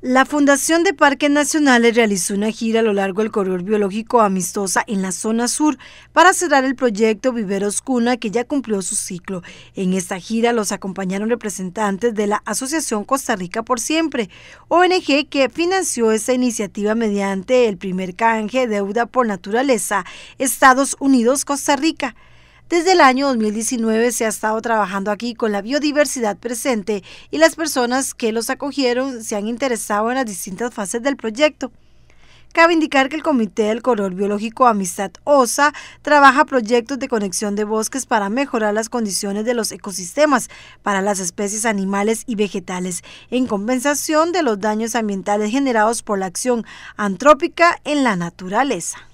La Fundación de Parques Nacionales realizó una gira a lo largo del corredor biológico Amistosa en la zona sur para cerrar el proyecto Viveros Cuna que ya cumplió su ciclo. En esta gira los acompañaron representantes de la Asociación Costa Rica por Siempre, ONG que financió esta iniciativa mediante el primer canje deuda por naturaleza Estados Unidos-Costa Rica. Desde el año 2019 se ha estado trabajando aquí con la biodiversidad presente y las personas que los acogieron se han interesado en las distintas fases del proyecto. Cabe indicar que el Comité del Color Biológico Amistad OSA trabaja proyectos de conexión de bosques para mejorar las condiciones de los ecosistemas para las especies animales y vegetales, en compensación de los daños ambientales generados por la acción antrópica en la naturaleza.